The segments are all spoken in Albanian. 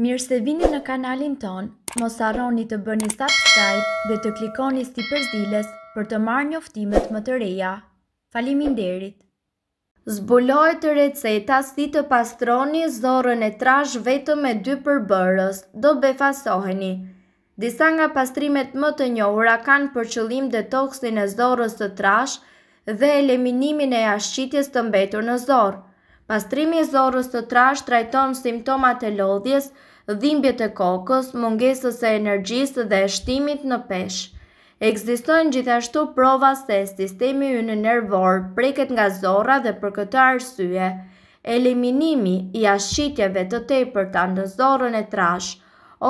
Mirë se vini në kanalin ton, mos arroni të bëni subscribe dhe të klikoni si përzilës për të marrë njoftimet më të reja. Falimin derit! Zbulojt të receta si të pastroni zorën e trash vetëm me dy përbërës, do befasoheni. Disa nga pastrimet më të njohura kanë përqëllim detoksin e zorës të trash dhe eliminimin e ashqitjes të mbetur në zorë. Pastrimi i zorës të trash trajton simptomat e lodhjes, dhimbjet e kokës, mungesës e energjisë dhe shtimit në peshë. Eksistojnë gjithashtu prova se sistemi ju në nervor preket nga zorra dhe për këtë arsye. Eliminimi i ashqitjeve të tepërta për të andë zorën e trash,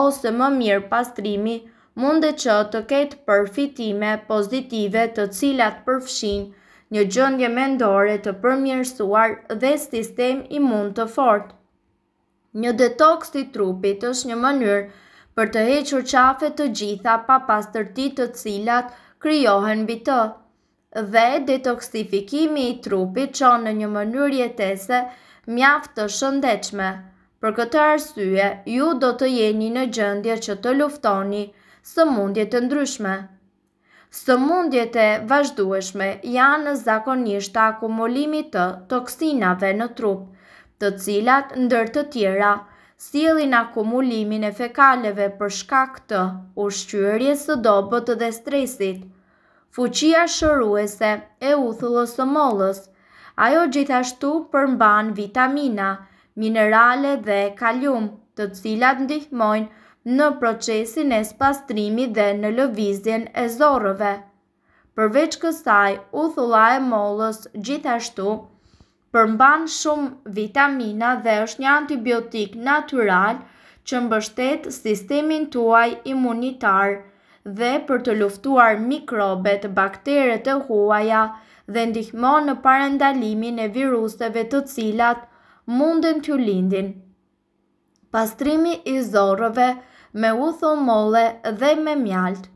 ose më mirë pastrimi, mundet që të ketë përfitime pozitive të cilat përfshinë një gjëndje mendore të përmjërsuar dhe sistem imun të fort. Një detoks të trupit është një mënyrë për të hequr qafe të gjitha pa pastërti të cilat kryohen bitë dhe detoksifikimi i trupit që në një mënyrë jetese mjaft të shëndechme. Për këtë arsye, ju do të jeni në gjëndje që të luftoni së mundje të ndryshme. Së mundjet e vazhdueshme janë në zakonisht akumulimi të toksinave në trup, të cilat ndër të tjera sielin akumulimin e fekaleve për shkak të ushqyërje së dobët dhe stresit. Fuqia shëruese e uthullës së mollës, ajo gjithashtu përmban vitamina, minerale dhe kalium, të cilat ndihmojnë në procesin e spastrimi dhe në lëvizjen e zorëve. Përveç kësaj, uthulla e molës gjithashtu, përmban shumë vitamina dhe është një antibiotik natural që mbështet sistemin tuaj imunitar dhe për të luftuar mikrobet, bakteret të huaja dhe ndihmon në parendalimin e viruseve të cilat mundën të lindin. Pastrimi i zorëve me utho molle dhe me mjalt.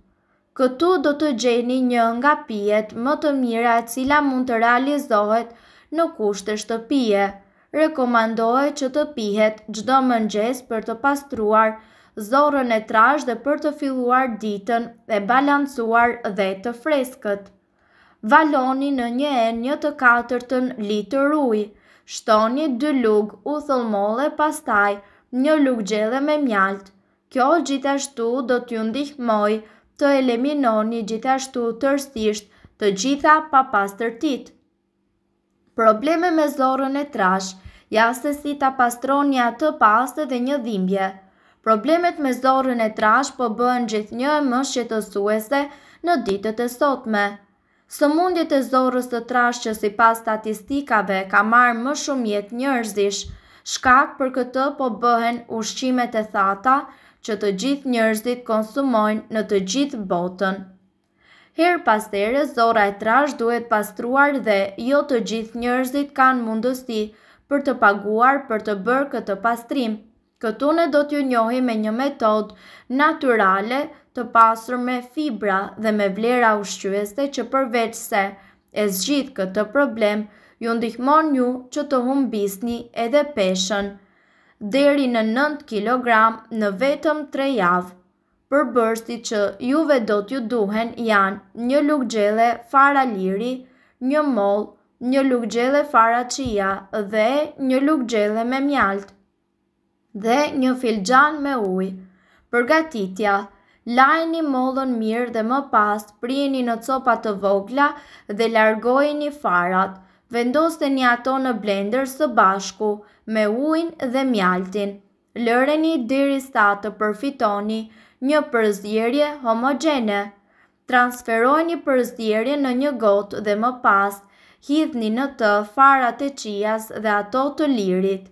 Këtu do të gjeni një nga pijet më të mira e cila mund të realizohet në kushte shtëpije. Rekomandohet që të pihet gjdo mëngjes për të pastruar zorën e trash dhe për të filluar ditën dhe balancuar dhe të freskët. Valoni në një e një të katërtën litër ujë, shtoni dy lugë u thëllmole pastaj një lugë gjele me mjaltë. Kjo gjithashtu do t'ju ndihmoj të eliminoni gjithashtu tërstisht të gjitha pa pas tërtit. Probleme me zorën e trash, jasë si ta pastronja të pas dhe një dhimbje. Problemet me zorën e trash po bëhen gjithë një e më shqetësuese në ditët e sotme. Së mundit e zorës të trash që si pas statistikave ka marë më shumjet njërzish, shkak për këtë po bëhen ushqimet e thata, që të gjithë njërzit konsumojnë në të gjithë botën. Herë pas tere, zora e trash duhet pastruar dhe jo të gjithë njërzit kanë mundësi për të paguar për të bërë këtë pastrim. Këtu ne do t'ju njohi me një metodë naturale të pasur me fibra dhe me vlera ushqyeste që përveç se e zgjithë këtë problem, ju ndihmon ju që të humbisni edhe peshen deri në 9 kg në vetëm 3 javë. Për bërsti që juve do t'ju duhen janë një luk gjelle fara liri, një mol, një luk gjelle fara qia dhe një luk gjelle me mjalt dhe një filxan me uj. Përgatitja, lajni molën mirë dhe më pas prieni në copa të vogla dhe largojni farat, vendoste një ato në blender së bashku me ujnë dhe mjaltin. Lëreni diri sa të përfitoni një përzdjerje homogene. Transferojni përzdjerje në një gotë dhe më pas, hithni në të farat e qias dhe ato të lirit.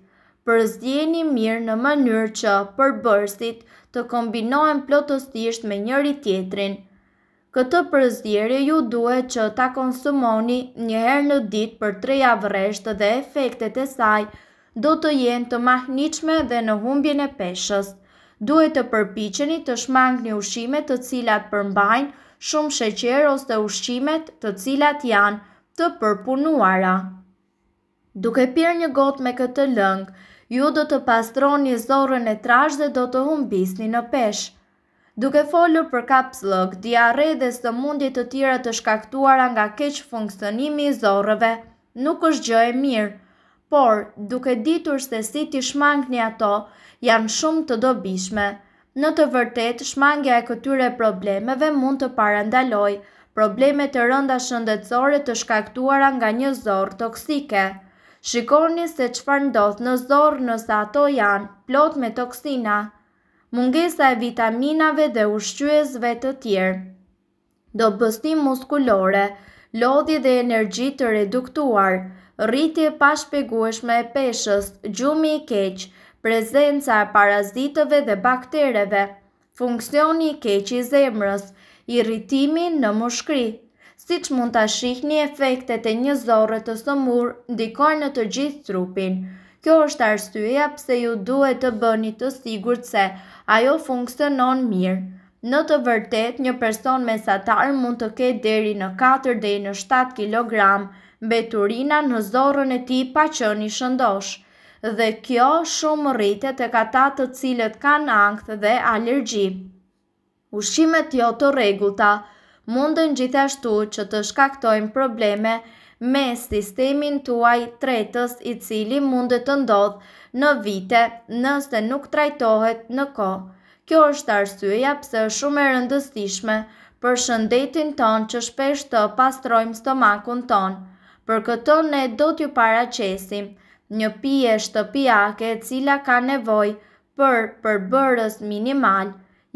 Përzdjeni mirë në mënyrë që përbërsit të kombinojnë plotostisht me njëri tjetrin. Këtë përzdjeri ju duhet që ta konsumoni njëherë në ditë për tre avreshtë dhe efektet e saj do të jenë të mahniqme dhe në humbjen e peshës. Duhet të përpiqeni të shmang një ushime të cilat përmbajnë shumë sheqer ose ushqimet të cilat janë të përpunuara. Duke pirë një gotë me këtë lëngë, ju do të pastroni zorën e trash dhe do të humbisni në peshë duke folur për kaps lock, diare dhe së mundit të tjera të shkaktuara nga keq funksionimi i zorëve, nuk është gjë e mirë, por duke ditur se si ti shmangni ato, janë shumë të dobishme. Në të vërtet, shmangja e këtyre problemeve mund të parandaloj problemet të rënda shëndetësore të shkaktuara nga një zorë toksike. Shikoni se farë ndodh në zorë nësa ato janë plot me toksina mungesa e vitaminave dhe ushqyesve të tjerë, do bëstim muskulore, lodhje dhe energji të reduktuar, rritje pashpegueshme e peshës, gjumi i keq, prezenca e parazitëve dhe baktereve, funksioni i keq i zemrës, irritimi në mushkri. Si që mund të shihni efektet e një zorët të sëmur, ndikojnë në të gjithë trupin, Kjo është arsyeja pse ju duhet të bëni të sigurt se ajo funksionon mirë. Në të vërtetë, një person mesatar mund të ketë deri në 4 deri në 7 kg mbeturina në zorrën e tij pa qenë një shëndosh. Dhe kjo shumë rritet tek ata të cilët kanë ankth dhe alergji. Ushqimet jo të rregullta mundën gjithashtu që të shkaktojnë probleme me sistemin tuaj tretës i cili mundet të ndodhë në vite nëse nuk trajtohet në ko. Kjo është arsyeja pse shumë e rëndësishme për shëndetin ton që shpesh të pastrojmë stomakun ton. Për këto ne do t'ju paraqesim një pije shtëpiake e cila ka nevoj për përbërës minimal,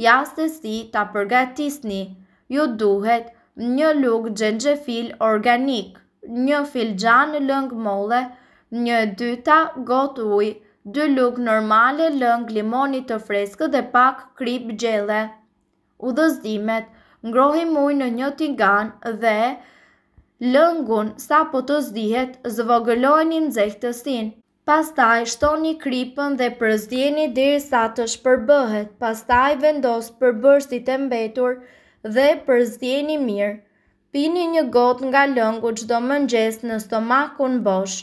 jasë si ta përgatisni, ju duhet një lukë gjengjefil organikë. Një fil gjanë në lëngë molle, një dyta gotë ujë, dy lukë normale lëngë limonit të freskë dhe pak kripë gjelle. U dëzdimet, ngrohim ujë në një tigan dhe lëngun sa po të zdihet zvogëlojnë në zekhtësin. Pas taj shtoni kripën dhe përzdjeni dirë sa të shpërbëhet, pas taj vendos përbërstit e mbetur dhe përzdjeni mirë. Pini një gotë nga lëngu qdo mëngjes në stomakun bosh,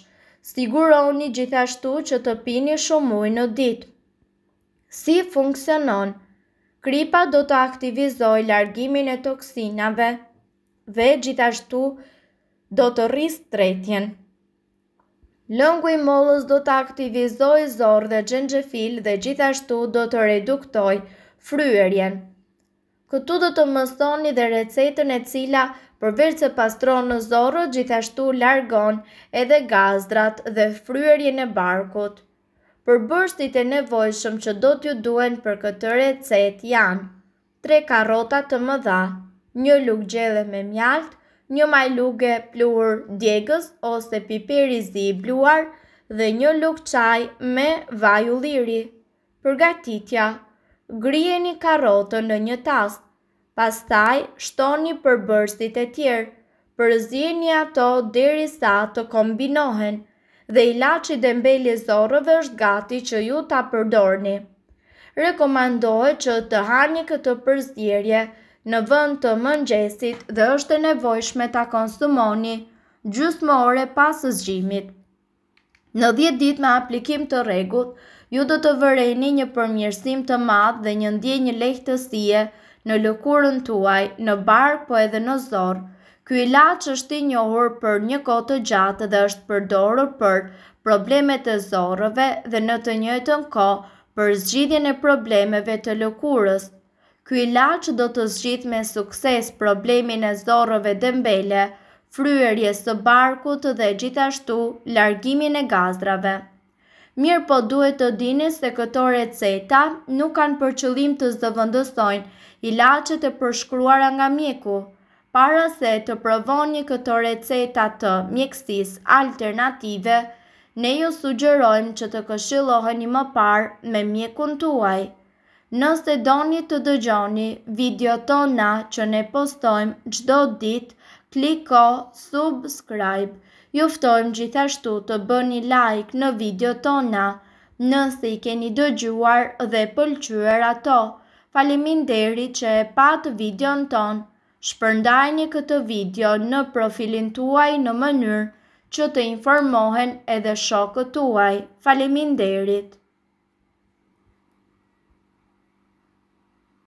siguroni gjithashtu që të pini shumë ujë në ditë. Si funksionon? Kripa do të aktivizoj largimin e toksinave, ve gjithashtu do të rrisë tretjen. Lëngu i mollës do të aktivizoj zorë dhe gjengjefil dhe gjithashtu do të reduktoj fryerjen. Këtu do të mësoni dhe recetën e cila përveç se pastronë në zorë gjithashtu largon edhe gazdrat dhe fryërje e barkut. Për bërstit e nevojshëm që do t'ju duen për këtë recet janë, tre karota të më dha, një luk gjele me mjalt, një majluge pluhur djegës ose piperi zi i bluar dhe një luk qaj me vaj u liri. Përgatitja, grije një karotën në një tast, pastaj shtoni për bërstit e tjerë, përzini ato deri sa të kombinohen, dhe ilaci dhe mbeli zorëve është gati që ju ta përdorni. Rekomandohet që të hani këtë përzirje në vënd të mëngjesit dhe është e nevojshme ta konsumoni gjusë më ore pasë zgjimit. Në 10 dit me aplikim të regut, ju do të vëreni një përmjërsim të madhë dhe një ndje një lehtësie në lëkurën tuaj, në barë po edhe në zorë. Ky ilaç është i njohur për një kohë të gjatë dhe është përdorur për problemet e zorrëve dhe në të njëjtën kohë për zgjidhjen e problemeve të lëkurës. Ky ilaç do të zgjidh me sukses problemin e zorrëve dembele, fryerjes së barkut dhe gjithashtu largimin e gazrave. Mirë po duhet të dini se këto receta nuk kanë për qëllim të zëvëndësojnë ilaqet e përshkruara nga mjeku. Para se të provoni këto receta të mjekësis alternative, ne ju sugjerojmë që të këshilloheni më parë me mjekun tuaj. Nëse doni të dëgjoni video tona që ne postojmë gjdo dit, kliko subscribe juftojmë gjithashtu të bëni like në video tona, nëse i keni dëgjuar dhe pëlqyër ato. Falimin deri që e patë video në tonë, shpërndajni këtë video në profilin tuaj në mënyrë që të informohen edhe shokët tuaj. Falimin derit.